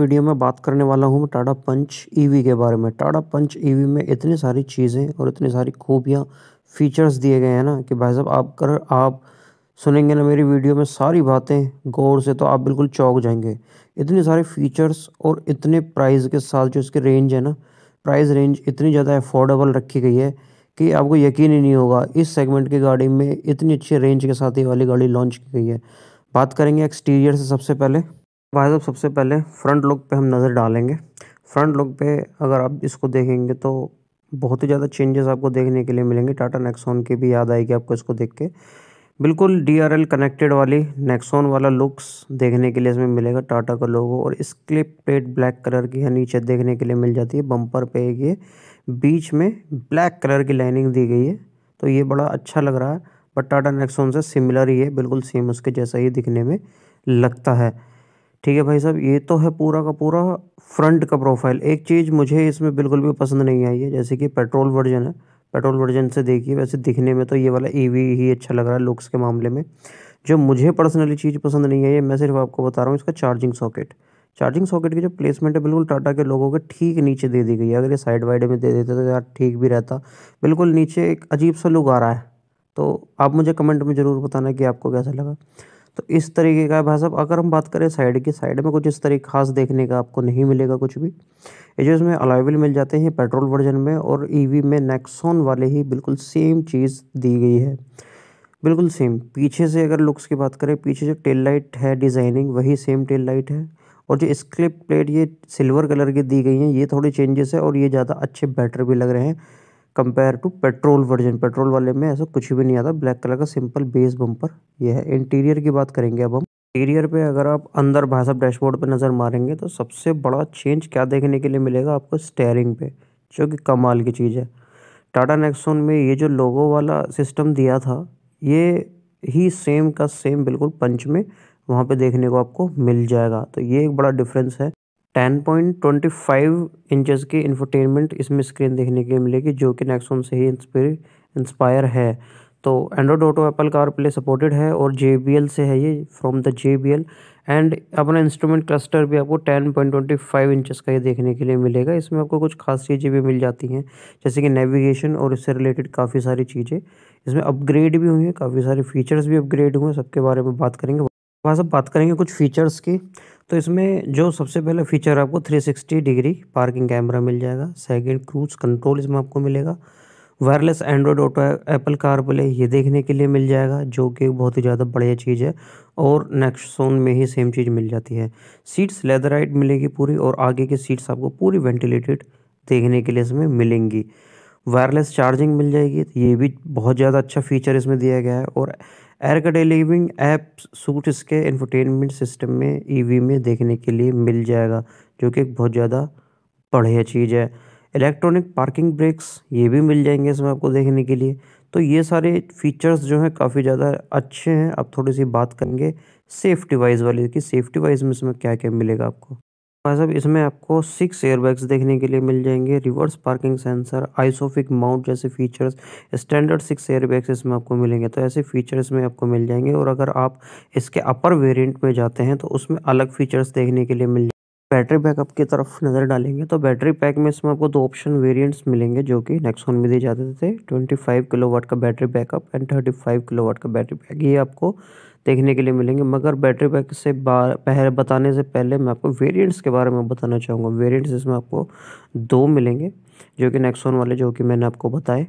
video में बात करने वाला हूँ टाटा पंच ईवी के बारे में टाटा पंच ईवी में इतनी सारी चीज़ें और इतनी सारी खूबियाँ फीचर्स दिए गए हैं ना कि भाई साहब आप कर आप सुनेंगे ना मेरी वीडियो में सारी बातें गौर से तो आप बिल्कुल चौक जाएंगे इतने सारे फीचर्स और इतने प्राइस के साथ जो इसके रेंज है ना प्राइस रेंज इतनी ज़्यादा अफोर्डेबल रखी गई है कि आपको यकीन ही नहीं होगा इस सेगमेंट की गाड़ी में इतनी अच्छी रेंज के साथ ये वाली गाड़ी लॉन्च की गई है बात करेंगे एक्सटीरियर से सबसे पहले भाई साहब सबसे पहले फ्रंट लुक पे हम नज़र डालेंगे फ्रंट लुक पे अगर आप इसको देखेंगे तो बहुत ही ज़्यादा चेंजेस आपको देखने के लिए मिलेंगे टाटा नेक्सोन की भी याद आएगी आपको इसको देख के बिल्कुल डी कनेक्टेड वाली नेक्सोन वाला लुक्स देखने के लिए इसमें मिलेगा टाटा का लोगो और इसके प्लेट ब्लैक कलर की है नीचे देखने के लिए मिल जाती है बम्पर पे ये बीच में ब्लैक कलर की लाइनिंग दी गई है तो ये बड़ा अच्छा लग रहा है बट टाटा नेक्सोन से सिमिलर ही है बिल्कुल सेम उसके जैसा ही दिखने में लगता है ठीक है भाई साहब ये तो है पूरा का पूरा फ्रंट का प्रोफाइल एक चीज़ मुझे इसमें बिल्कुल भी पसंद नहीं आई है जैसे कि पेट्रोल वर्जन है पेट्रोल वर्जन से देखिए वैसे दिखने में तो ये वाला वी e ही अच्छा लग रहा है लुक्स के मामले में जो मुझे पर्सनली चीज़ पसंद नहीं आई है मैं सिर्फ आपको बता रहा हूँ इसका चार्जिंग सॉकेट चार्जिंग सॉकेट की जो प्लेसमेंट है बिल्कुल टाटा के लोगों के ठीक नीचे दे दी गई है अगर ये साइड वाइड में दे देते तो यार ठीक भी रहता बिल्कुल नीचे एक अजीब सा लुक आ रहा है तो आप मुझे कमेंट में ज़रूर बताना कि आपको कैसा लगा तो इस तरीके का भाई साहब अगर हम बात करें साइड की साइड में कुछ इस तरीके खास देखने का आपको नहीं मिलेगा कुछ भी ये जो इसमें अलाइवल मिल जाते हैं पेट्रोल वर्जन में और ईवी e में नैक्सोन वाले ही बिल्कुल सेम चीज़ दी गई है बिल्कुल सेम पीछे से अगर लुक्स की बात करें पीछे जो टेल लाइट है डिज़ाइनिंग वही सेम टेल लाइट है और जो स्क्लिप प्लेट ये सिल्वर कलर की दी गई हैं ये थोड़ी चेंजेस है और ये ज़्यादा अच्छे बेटर भी लग रहे हैं compare to petrol version petrol वाले में ऐसा कुछ भी नहीं आता ब्लैक कलर का सिंपल बेस बम्पर यह है इंटीरियर की बात करेंगे अब हम इंटीरियर पे अगर आप अंदर भाई साहब डैशबोर्ड पे नज़र मारेंगे तो सबसे बड़ा चेंज क्या देखने के लिए मिलेगा आपको स्टेयरिंग पे जो कि कमाल की चीज़ है टाटा नेक्सोन में ये जो लोगो वाला सिस्टम दिया था ये ही सेम का सेम बिल्कुल पंच में वहाँ पे देखने को आपको मिल जाएगा तो ये एक बड़ा डिफरेंस है ten point twenty five inches की इंफोटेनमेंट इसमें स्क्रीन देखने के मिलेगी जो कि नेक्सोन से ही इंस्पायर इंस्पायर है तो Android auto Apple car play supported है और जे से है ये फ्रॉम द जे एंड अपना इंस्ट्रूमेंट क्लस्टर भी आपको ten point twenty five inches का ये देखने के लिए मिलेगा इसमें आपको कुछ खास चीज़ें भी मिल जाती हैं जैसे कि नेविगेशन और इससे रिलेटेड काफ़ी सारी चीज़ें इसमें अपग्रेड भी हुई हैं काफ़ी सारे फीचर्स भी अपग्रेड हुए हैं सबके बारे में बात करेंगे वहाँ सब बात करेंगे कुछ फीचर्स की तो इसमें जो सबसे पहला फीचर आपको 360 डिग्री पार्किंग कैमरा मिल जाएगा सेकंड क्रूज कंट्रोल इसमें आपको मिलेगा wireless Android auto Apple car play ये देखने के लिए मिल जाएगा जो कि बहुत ही ज़्यादा बढ़िया चीज़ है और नेक्स्ट सोन में ही सेम चीज़ मिल जाती है सीट्स लेदराइट मिलेगी पूरी और आगे की सीट्स आपको पूरी वेंटिलेटेड देखने के लिए इसमें मिलेंगी वायरलेस चार्जिंग मिल जाएगी ये भी बहुत ज़्यादा अच्छा फीचर इसमें दिया गया है और एयर डिलीविंग ऐप सूट इसके इंफोटेनमेंट सिस्टम में ईवी e में देखने के लिए मिल जाएगा जो कि एक बहुत ज़्यादा बढ़िया चीज़ है इलेक्ट्रॉनिक पार्किंग ब्रेक्स ये भी मिल जाएंगे इसमें आपको देखने के लिए तो ये सारे फीचर्स जो हैं काफ़ी ज़्यादा अच्छे हैं अब थोड़ी सी बात करेंगे सेफ्टी वाइज वाली कि सेफ्टी वाइज में इसमें क्या क्या मिलेगा आपको भाई साहब इसमें आपको सिक्स एयरबैग्स देखने के लिए मिल जाएंगे reverse parking sensor ISOFIX mount जैसे फीचर्स स्टैंडर्ड सिक्स एयरबैग्स इसमें आपको मिलेंगे तो ऐसे फीचर्स में आपको मिल जाएंगे और अगर आप इसके अपर वेरिएंट में जाते हैं तो उसमें अलग फीचर्स देखने के लिए मिल जाएंगे बैटरी बैकअप की तरफ नज़र डालेंगे तो बैटरी पैक में इसमें आपको दो ऑप्शन वेरिएंट्स मिलेंगे जो कि नेक्सोन में दिए जाते थे 25 किलोवाट का बैटरी बैकअप एंड 35 किलोवाट का बैटरी पैक ये आपको देखने के लिए मिलेंगे मगर बैटरी बैक से पहले बताने से पहले मैं आपको वेरिएंट्स के बारे में बताना चाहूँगा वेरिएंट्स इसमें आपको दो मिलेंगे जो कि नेक्सोन वाले जो कि मैंने आपको बताए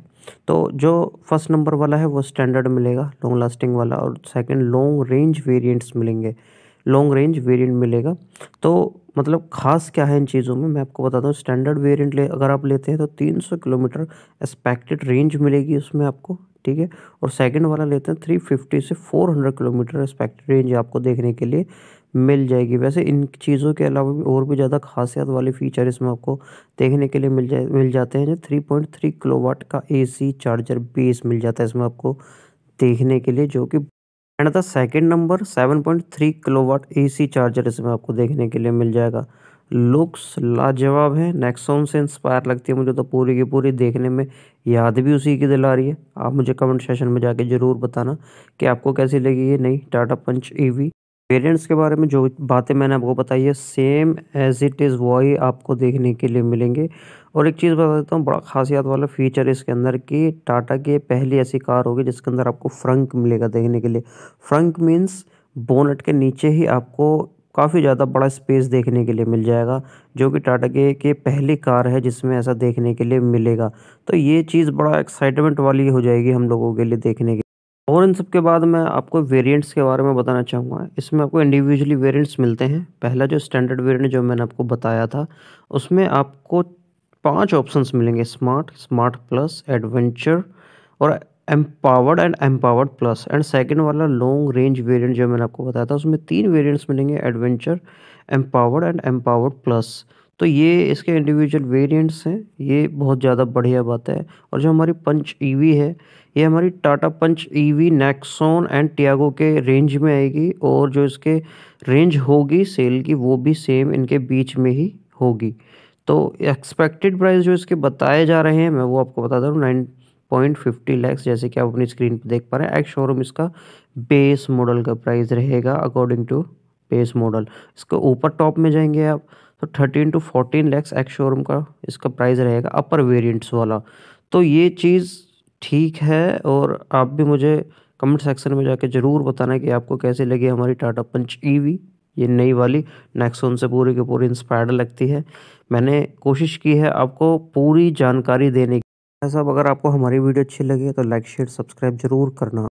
तो जो फर्स्ट नंबर वाला है वो स्टैंडर्ड मिलेगा लॉन्ग लास्टिंग वाला और सेकेंड लॉन्ग रेंज वेरियंट्स मिलेंगे लॉन्ग रेंज वेरियंट मिलेगा तो मतलब खास क्या है इन चीज़ों में मैं आपको बताता हूँ स्टैंडर्ड वेरिएंट ले अगर आप लेते हैं तो 300 किलोमीटर एक्सपेक्टेड रेंज मिलेगी उसमें आपको ठीक है और सेकंड वाला लेते हैं थ्री फिफ्टी से four hundred kilometre respect range आपको देखने के लिए मिल जाएगी वैसे इन चीज़ों के अलावा भी और भी ज़्यादा खासियत वाले फीचर इसमें आपको देखने के लिए मिल जाए मिल जाते हैं थ्री पॉइंट थ्री किलोवाट का एसी चार्जर बेस मिल जाता है इसमें आपको देखने के लिए जो कि and the second number seven point three kilowatt C charger इसमें आपको देखने के लिए मिल जाएगा लुक्स लाजवाब है नेक्सोन से इंस्पायर लगती है मुझे तो पूरी की पूरी देखने में याद भी उसी की दिला रही है आप मुझे कमेंट सेशन में जाके ज़रूर बताना कि आपको कैसी लगी ये नई टाटा पंच ईवी वेरिएंट्स के बारे में जो बातें मैंने आपको बताई है सेम एज इट इज़ वही आपको देखने के लिए मिलेंगे और एक चीज़ बता देता हूँ बड़ा खासियत वाला फीचर इसके अंदर कि टाटा की पहली ऐसी कार होगी जिसके अंदर आपको फ्रंक मिलेगा देखने के लिए फ्रंक मीन्स बोनट के नीचे ही आपको काफ़ी ज़्यादा बड़ा स्पेस देखने के लिए मिल जाएगा जो कि टाटा के के पहली कार है जिसमें ऐसा देखने के लिए मिलेगा तो ये चीज़ बड़ा एक्साइटमेंट वाली हो जाएगी हम लोगों के लिए देखने के और इन सब के बाद मैं आपको वेरिएंट्स के बारे में बताना चाहूँगा इसमें आपको इंडिविजुअली वेरियंट्स मिलते हैं पहला जो स्टैंडर्ड वेरियंट जो मैंने आपको बताया था उसमें आपको पाँच ऑप्शन मिलेंगे स्मार्ट स्मार्ट प्लस एडवेंचर और empowered and empowered plus and second वाला लॉन्ग रेंज वेरिएंट जो मैंने आपको बताया था उसमें तीन वेरिएंट्स मिलेंगे adventure empowered and empowered plus तो ये इसके इंडिविजुअल वेरिएंट्स हैं ये बहुत ज़्यादा बढ़िया बात है और जो हमारी पंच ईवी e है ये हमारी Tata Punch EV Nexon and Tiago के रेंज में आएगी और जो इसके रेंज होगी सेल की वो भी सेम इनके बीच में ही होगी तो एक्सपेक्टेड प्राइस जो इसके बताए जा रहे हैं मैं वो आपको बता दूँ नाइन पॉइंट फिफ्टी लैक्स जैसे कि आप अपनी स्क्रीन पर देख पा रहे हैं एक्स शोरूम इसका बेस मॉडल का प्राइस रहेगा अकॉर्डिंग टू बेस मॉडल इसके ऊपर टॉप में जाएंगे आप तो thirteen to fourteen lakhs ex showroom का इसका प्राइस रहेगा अपर वेरियंट्स वाला तो ये चीज़ ठीक है और आप भी मुझे कमेंट सेक्शन में जाके ज़रूर बताना कि आपको कैसे लगी हमारी टाटा पंच ई ये नई वाली नेक्सोन से पूरी की पूरी इंस्पायर्ड लगती है मैंने कोशिश की है आपको पूरी जानकारी देने की ऐसा अगर आपको हमारी वीडियो अच्छी लगी तो लाइक शेयर सब्सक्राइब जरूर करना